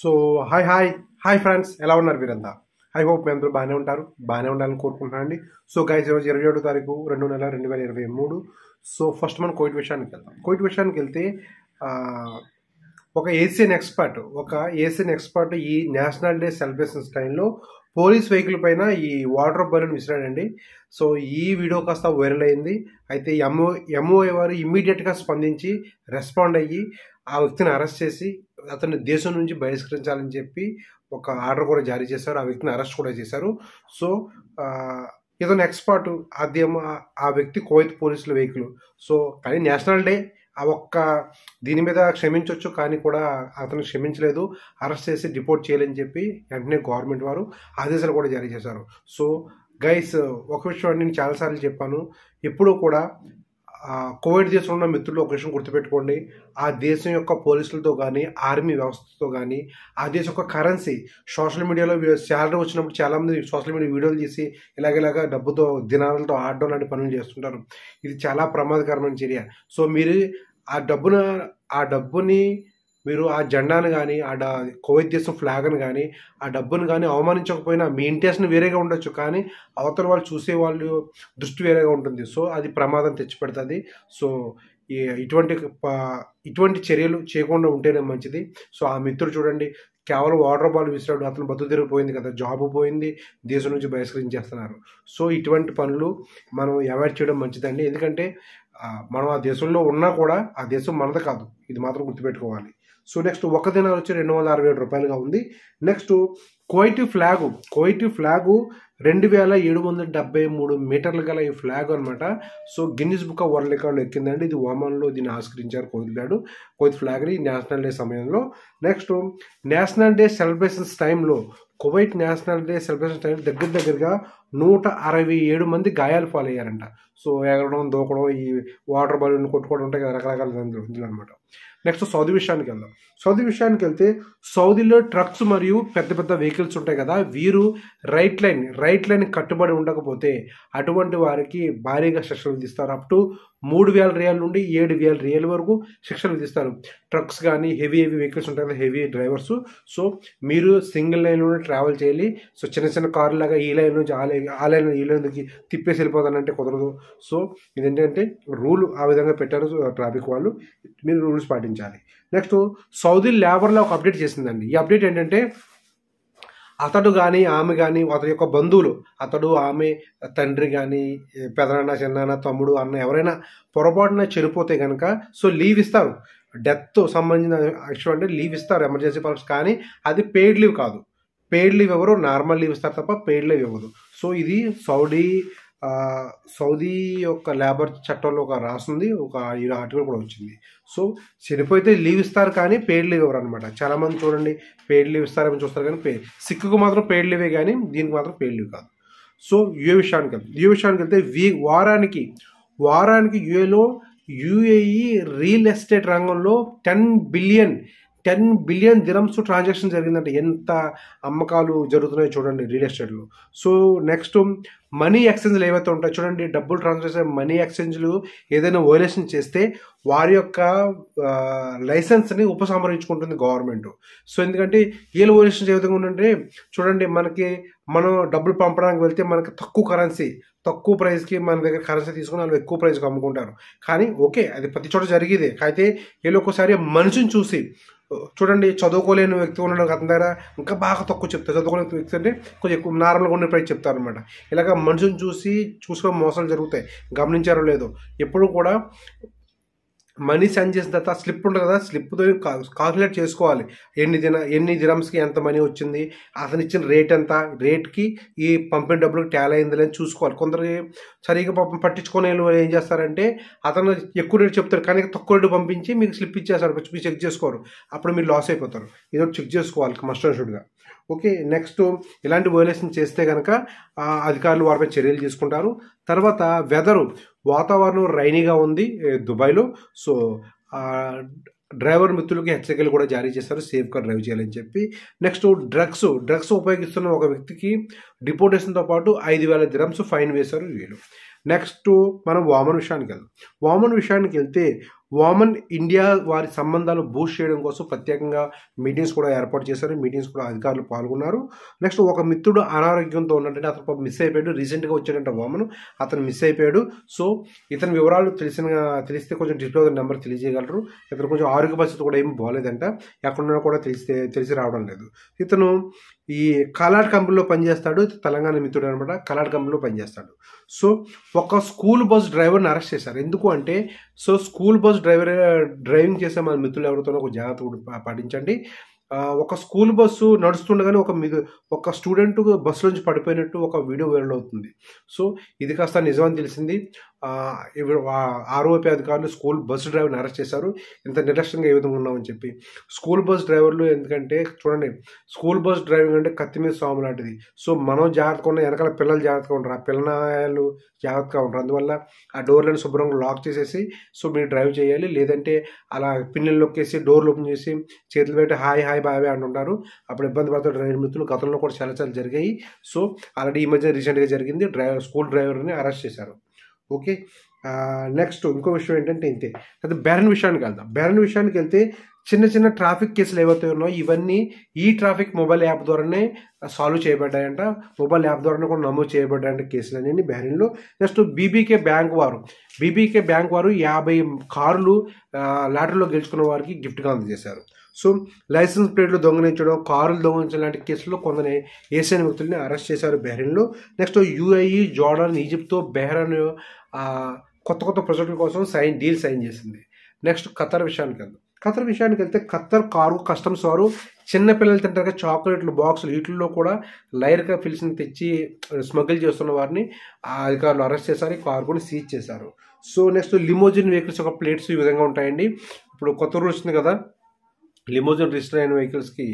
so hi hi hi friends ఎలా ఉన్నారు మీరంతా ఐ హోప్ మీ అందరూ బాగానే ఉంటారు బాగానే ఉండాలని కోరుకుంటున్నాను సో గైస్ ఈరోజు ఇరవై ఏడో తారీఖు రెండు నెల రెండు వేల ఇరవై మూడు సో ఫస్ట్ మనం కోవిడ్ విషయానికి వెళ్తాం కోవిడ్ విషయానికి వెళ్తే ఒక ఏసియన్ ఎక్స్పర్ట్ ఒక ఏసియన్ ఎక్స్పర్ట్ ఈ నేషనల్ డే సెలబ్రేషన్స్ టైంలో పోలీస్ వెహికల్ పైన ఈ వాటర్ బలూన్ విసిరాడండి సో ఈ వీడియో కాస్త వైరల్ అయింది అయితే ఎంఓ ఎంఓఏ వారు ఇమ్మీడియట్గా స్పందించి రెస్పాండ్ అయ్యి ఆ వ్యక్తిని అరెస్ట్ చేసి అతన్ని దేశం నుంచి బహిష్కరించాలని చెప్పి ఒక ఆర్డర్ కూడా జారీ చేశారు ఆ వ్యక్తిని అరెస్ట్ కూడా చేశారు సో ఇతను ఎక్స్పర్ట్ ఆద్యం ఆ వ్యక్తి కువైత్ పోలీసుల వెహికల్ సో కానీ నేషనల్ డే ఆ ఒక్క దీని మీద క్షమించవచ్చు కానీ కూడా అతను క్షమించలేదు అరెస్ట్ చేసి డిపోర్ట్ చేయాలని చెప్పి వెంటనే గవర్నమెంట్ వారు ఆదేశాలు కూడా జారీ చేశారు సో గైస్ ఒక విషయం నేను చాలాసార్లు చెప్పాను ఎప్పుడూ కూడా కోవిడ్ దేశంలో ఉన్న మిత్రులు ఒక విషయం గుర్తుపెట్టుకోండి ఆ దేశం యొక్క పోలీసులతో కానీ ఆర్మీ వ్యవస్థతో కానీ ఆ దేశం యొక్క కరెన్సీ సోషల్ మీడియాలో శాలరీ వచ్చినప్పుడు చాలామంది సోషల్ మీడియా వీడియోలు చేసి ఇలాగేలాగా డబ్బుతో దినాలతో ఆడడం లాంటి పనులు చేస్తుంటారు ఇది చాలా ప్రమాదకరమైన చర్య సో మీరు ఆ డబ్బును ఆ డబ్బుని మీరు ఆ జెండాను కానీ ఆ డా కోవిడ్ దేశం ఫ్లాగ్ను కానీ ఆ డబ్బును కానీ అవమానించకపోయినా మీ ఇంటెన్షన్ వేరేగా ఉండొచ్చు కానీ అవతల వాళ్ళు చూసే వాళ్ళు దృష్టి వేరేగా ఉంటుంది సో అది ప్రమాదం తెచ్చిపెడుతుంది సో ఇటువంటి ఇటువంటి చర్యలు చేయకుండా ఉంటేనే మంచిది సో ఆ మిత్రుడు చూడండి కేవలం వాటర్ బాల్ విసిరాడు అతను బతు తిరిగిపోయింది కదా జాబ్ పోయింది దేశం నుంచి బహిష్కరించేస్తున్నారు సో ఇటువంటి పనులు మనం అవాయిడ్ చేయడం మంచిదండి ఎందుకంటే మనం ఆ దేశంలో ఉన్నా కూడా ఆ దేశం మనది కాదు ఇది మాత్రం గుర్తుపెట్టుకోవాలి సో నెక్స్ట్ ఒక దినాలు వచ్చి రెండు వందల అరవై ఏడు రూపాయలుగా ఉంది next Kuwaiti flag Kuwaiti flag రెండు వేల ఏడు వందల డెబ్బై మూడు మీటర్లు గల ఈ ఫ్లాగ్ అనమాట so Guinness book of world రికార్డులో ఎక్కిందండి ఇది ఓమన్లో దీన్ని ఆస్కరించారు కోయిత్ నాడు కోయిత్ ఫ్లాగ్ని నేషనల్ డే సమయంలో నెక్స్ట్ నేషనల్ డే సెలబ్రేషన్స్ టైంలో Kuwait national day celebration time దగ్గర దగ్గరగా నూట అరవై ఏడు మంది గాయాలు పాలయ్యారంట సో ఎగరడం దూకడం ఈ వాటర్ బలూన్ కొట్టుకోవడం ఉంటాయి రకరకాల ఇందులో అనమాట నెక్స్ట్ సౌదీ విషయానికి వెళ్దాం సౌదీ విషయానికి వెళ్తే సౌదీలో ట్రక్స్ మరియు పెద్ద పెద్ద వెహికల్స్ ఉంటాయి కదా వీరు రైట్ లైన్ రైట్ లైన్ కట్టుబడి ఉండకపోతే అటువంటి వారికి భారీగా శిక్షలు విధిస్తారు అప్ టు మూడు వేల రియల్ నుండి ఏడు వేల రియల్ వరకు శిక్షణ విధిస్తారు ట్రక్స్ కానీ హెవీ హెవీ వెహికల్స్ ఉంటాయి కదా హెవీ డ్రైవర్స్ సో మీరు సింగిల్ లైన్లోనే ట్రావెల్ చేయాలి సో చిన్న చిన్న కార్లు లాగా ఈ లైన్ నుంచి ఆ లైన్ ఆ లైన్ ఈ లైన్కి తిప్పేసి వెళ్ళిపోతానంటే కుదరదు సో ఇదేంటంటే రూల్ ఆ విధంగా పెట్టారు ట్రాఫిక్ వాళ్ళు మీరు రూల్స్ పాటించాలి నెక్స్ట్ సౌదీ లేబర్లో ఒక అప్డేట్ చేసిందండి ఈ అప్డేట్ ఏంటంటే అతడు కానీ ఆమె కానీ అతడి యొక్క బంధువులు అతడు ఆమె తండ్రి కానీ పెదనాన్న చిన్నాన్న తమ్ముడు అన్న ఎవరైనా పొరపాటున చనిపోతే కనుక సో లీవ్ ఇస్తారు డెత్ సంబంధించిన ఇష్యూ అంటే లీవ్ ఇస్తారు ఎమర్జెన్సీ పర్పస్ కానీ అది పెయిడ్ లీవ్ కాదు పెయిడ్ లీవ్ ఎవరు నార్మల్ లీవ్ ఇస్తారు తప్ప పెయిడ్ లీవ్ ఇవ్వదు సో ఇది సౌడీ సౌదీ యొక్క లేబర్ చట్టంలో ఒక రాసింది ఒక ఈ ఆర్టికల్ కూడా వచ్చింది సో చనిపోయితే లీవ్ ఇస్తారు కానీ పేడ్ లీవ్ ఇవ్వరు అనమాట చాలామంది చూడండి పేడ్ లీవ్ ఇస్తారని చూస్తారు కానీ పే సిక్కుకు మాత్రం పేడ్ లీవే కానీ దీనికి మాత్రం పేడ్ లీవ్ కాదు సో యుఏ విషయానికి వెళ్తే యుఏ విషయానికి వెళ్తే వీ వారానికి వారానికి యుఏలో యుఏఈ రియల్ ఎస్టేట్ రంగంలో ten billion ten billion dirhams transaction జరిగిందంటే ఎంత అమ్మకాలు జరుగుతున్నాయో చూడండి రియల్ ఎస్టేట్లో సో నెక్స్ట్ మనీ ఎక్స్చేంజ్లు ఏవైతే ఉంటాయో చూడండి డబ్బులు ట్రాన్స్ఫర్ మనీ ఎక్స్చేంజ్లు ఏదైనా వైలేషన్ చేస్తే వారి యొక్క లైసెన్స్ని ఉపసంహరించుకుంటుంది గవర్నమెంట్ సో ఎందుకంటే వీళ్ళు వైలేషన్స్ ఏ విధంగా ఉందంటే చూడండి మనకి మనం డబ్బులు పంపడానికి వెళ్తే మనకి తక్కువ కరెన్సీ తక్కువ ప్రైస్కి మన దగ్గర కరెన్సీ తీసుకుని వాళ్ళు ఎక్కువ ప్రైస్కి అమ్ముకుంటారు కానీ ఓకే అది ప్రతి చోట జరిగేది అయితే వీళ్ళు ఒక్కోసారి మనిషిని చూసి చూడండి చదువుకోలేని వ్యక్తి ఉండడం అతని దగ్గర ఇంకా బాగా తక్కువ చెప్తారు చదువుకోలేని వ్యక్తి అంటే కొంచెం ఎక్కువ నార్మల్గా ఉండే ప్రైస్ చెప్తారు అనమాట ఇలాగ మనుషుని చూసి చూసుకొని మోసాలు జరుగుతాయి గమనించారో లేదో ఎప్పుడు కూడా మనీ సెండ్ చేసిన తర్వాత స్లిప్ ఉంటుంది కదా స్లిప్తో కాల్కులేట్ చేసుకోవాలి ఎన్ని దిన ఎన్ని దినంస్కి ఎంత మనీ వచ్చింది అతను ఇచ్చిన రేట్ ఎంత రేట్కి ఈ పంపిన డబ్బులకు ట్యాల్ అయింది లేని చూసుకోవాలి కొందరు సరిగ్గా పాపం పట్టించుకొని ఏం చేస్తారంటే అతను ఎక్కువ రేటు చెప్తారు కానీ తక్కువ రేటు పంపించి మీకు స్లిప్ ఇచ్చేస్తారు మీరు చెక్ చేసుకోరు అప్పుడు మీరు లాస్ అయిపోతారు ఇది చెక్ చేసుకోవాలి మస్టర్షుడ్గా ఓకే నెక్స్ట్ ఇలాంటి వయోలేషన్ చేస్తే కనుక అధికారులు వారిపై చర్యలు తీసుకుంటారు తర్వాత వెదరు వాతావరణం రైనీగా ఉంది దుబాయ్లో సో డ్రైవర్ మిత్రులకి హెచ్చరికలు కూడా జారీ చేశారు సేఫ్గా డ్రైవ్ చేయాలని చెప్పి నెక్స్ట్ డ్రగ్స్ డ్రగ్స్ ఉపయోగిస్తున్న ఒక వ్యక్తికి డిపోర్టేషన్తో పాటు ఐదు వేల ఫైన్ వేశారు వీళ్ళు నెక్స్ట్ మనం వామన్ విషయానికి వెళ్దాం వామన్ విషయానికి వెళ్తే వామన్ ఇండియా వారి సంబంధాలు బూస్ట్ చేయడం కోసం ప్రత్యేకంగా మీటింగ్స్ కూడా ఏర్పాటు చేశారు మీటింగ్స్ కూడా అధికారులు పాల్గొన్నారు నెక్స్ట్ ఒక మిత్రుడు అనారోగ్యంతో ఉన్నట్టు అతను మిస్ అయిపోయాడు రీసెంట్గా వచ్చాడంటే వామన్ అతను మిస్ అయిపోయాడు సో ఇతని వివరాలు తెలిసిన తెలిస్తే కొంచెం డిస్ప్లే నెంబర్ తెలియజేయగలరు ఇతను కొంచెం ఆరోగ్య పరిస్థితి కూడా ఏమి బాగోలేదంట ఎక్కడున్నా కూడా తెలిస్తే తెలిసి రావడం లేదు ఇతను ఈ కలాడ్ కంపెనీలో పనిచేస్తాడు తెలంగాణ మిత్రుడు అనమాట కలాడ్ కంపెనీలో పనిచేస్తాడు సో ఒక స్కూల్ బస్ డ్రైవర్ని అరెస్ట్ చేశారు ఎందుకు అంటే so school bus driver driving చేసే మన మిత్రులు ఎవరితోనో ఒక జాగ్రత్త పాటించండి ఒక స్కూల్ బస్సు నడుస్తుండగానే ఒక మిగు ఒక స్టూడెంట్ బస్సులోంచి పడిపోయినట్టు ఒక వీడియో వైరల్ అవుతుంది సో ఇది కాస్త నిజమని తెలిసింది ఆర్ఓపీ అధికారులు స్కూల్ బస్సు డ్రైవర్ని అరెస్ట్ చేశారు ఇంత నిర్లక్ష్యంగా ఏ విధంగా ఉన్నామని చెప్పి స్కూల్ బస్ డ్రైవర్లు ఎందుకంటే చూడండి స్కూల్ బస్ డ్రైవింగ్ అంటే కత్తి మీద స్వామి లాంటిది సో మనం జాగ్రత్తగా ఉన్న వెనకాల పిల్లలు జాగ్రత్తగా ఉంటారు ఆ పిల్లలు జాగ్రత్తగా ఉండరు అందువల్ల ఆ డోర్లను శుభ్రంగా లాక్ చేసేసి సో మీరు డ్రైవ్ చేయాలి లేదంటే అలా పిన్నెలు నొక్కేసి డోర్లు ఓపెన్ చేసి చేతులు పెట్టి హాయ్ హాయ్ బాయ్ అని ఉంటారు అప్పుడు ఇబ్బంది పడుతున్న డ్రైవర్ మిత్రులు గతంలో కూడా చాలా చాలా జరిగాయి సో ఆల్రెడీ ఈ మధ్య రీసెంట్గా జరిగింది డ్రైవర్ స్కూల్ డ్రైవర్ని అరెస్ట్ చేశారు ఓకే నెక్స్ట్ ఇంకో విషయం ఏంటంటే ఇంతే అది బెరన్ విషయానికి వెళ్దాం బెరన్ విషయానికి వెళ్తే చిన్న చిన్న ట్రాఫిక్ కేసులు ఏవైతే ఉన్నాయో ఇవన్నీ ఈ ట్రాఫిక్ మొబైల్ యాప్ ద్వారానే సాల్వ్ చేయబడ్డాయంట మొబైల్ యాప్ ద్వారానే కూడా నమోదు చేయబడ్డాయంట కేసులు అనేవి బెహ్రీన్లో నెక్స్ట్ బీబీకే బ్యాంక్ వారు బీబీకే బ్యాంక్ వారు యాభై కార్లు లాటరీలో గెలుచుకున్న వారికి గిఫ్ట్గా అందజేశారు సో లైసెన్స్ ప్లేట్లు దొంగలించడం కారులు దొంగలించడం లాంటి కేసుల్లో కొందరు ఏషియన్ వ్యక్తుల్ని అరెస్ట్ చేశారు బెహ్రీన్లో నెక్స్ట్ యుఐఈ జార్డన్ ఈజిప్ట్తో బెహ్రాన్ కొత్త కొత్త ప్రొజెక్టుల కోసం సైన్ డీల్ సైన్ చేసింది నెక్స్ట్ ఖతర్ విషయానికి వెళ్దాం ఖతర్ విషయానికి వెళ్తే ఖతర్ కారు కస్టమ్స్ వారు చిన్నపిల్లలు తింటారుగా చాక్లెట్లు బాక్సులు వీటిల్లో కూడా లైర్గా పిలిచిని తెచ్చి స్మగ్గిల్ చేస్తున్న వారిని అధికారులు అరెస్ట్ చేశారు కారు కూడా సీజ్ చేశారు సో నెక్స్ట్ లిమోజిన్ వెహికల్స్ యొక్క ప్లేట్స్ ఈ విధంగా ఉంటాయండి ఇప్పుడు కొత్త రూల్ వచ్చింది కదా లిమోజిన్ రిజిస్టర్ అయిన వెహికల్స్కి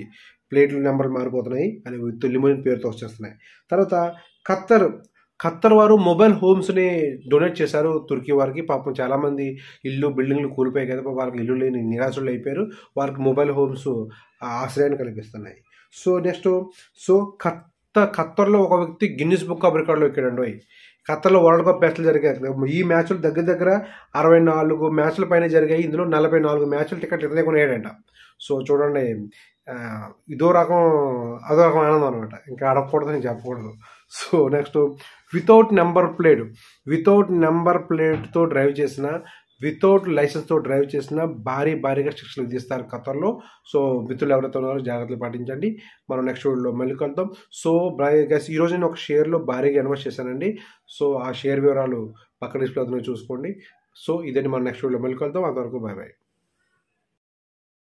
ప్లేట్లు నెంబర్లు మారిపోతున్నాయి అని లిమోజిన్ పేరుతో వచ్చేస్తున్నాయి తర్వాత ఖత్తర్ ఖత్తర్ వారు మొబైల్ హోమ్స్ని డొనేట్ చేశారు తుర్కీ వారికి పాపం చాలామంది ఇల్లు బిల్డింగ్లు కూలిపోయాయి కదా వాళ్ళకి ఇల్లు లేని నిరాశలు అయిపోయారు వారికి మొబైల్ హోమ్స్ ఆశ్రయాన్ని కల్పిస్తున్నాయి సో నెక్స్ట్ సో ఖత్త ఖత్తర్లో ఒక వ్యక్తి గిన్నిస్ బుక్ ఆఫ్ రికార్డులో ఎక్కాడండి పోయి ఖత్తర్లో వరల్డ్ కప్ మ్యాచ్లు జరిగాయి ఈ మ్యాచ్లు దగ్గర దగ్గర అరవై నాలుగు మ్యాచ్ల పైన జరిగాయి ఇందులో నలభై నాలుగు మ్యాచ్లు టికెట్ ఇతనే కొనేయాడంట సో చూడండి ఇదో రకం అదో రకం ఆనందం అనమాట ఇంకా అడగకూడదు నేను చెప్పకూడదు so next without number plate without number ప్లేట్తో డ్రైవ్ చేసిన వితౌట్ లైసెన్స్తో డ్రైవ్ చేసిన భారీ భారీగా శిక్షలు విధిస్తారు ఖతర్లో సో మిత్రులు ఎవరైతే ఉన్నారో జాగ్రత్తలు పాటించండి మనం నెక్స్ట్ వీడియోలో మళ్ళీ కలుద్దాం సో గైస్ ఈరోజు నేను ఒక షేర్లో భారీగా ఇన్వెస్ట్ చేశానండి సో ఆ షేర్ వివరాలు పక్క డిస్ప్లే అవుతున్నాయి చూసుకోండి సో ఇదండి మనం నెక్స్ట్ వీడియోలో మళ్ళీ కలుద్దాం అంతవరకు బాయ్ బాయ్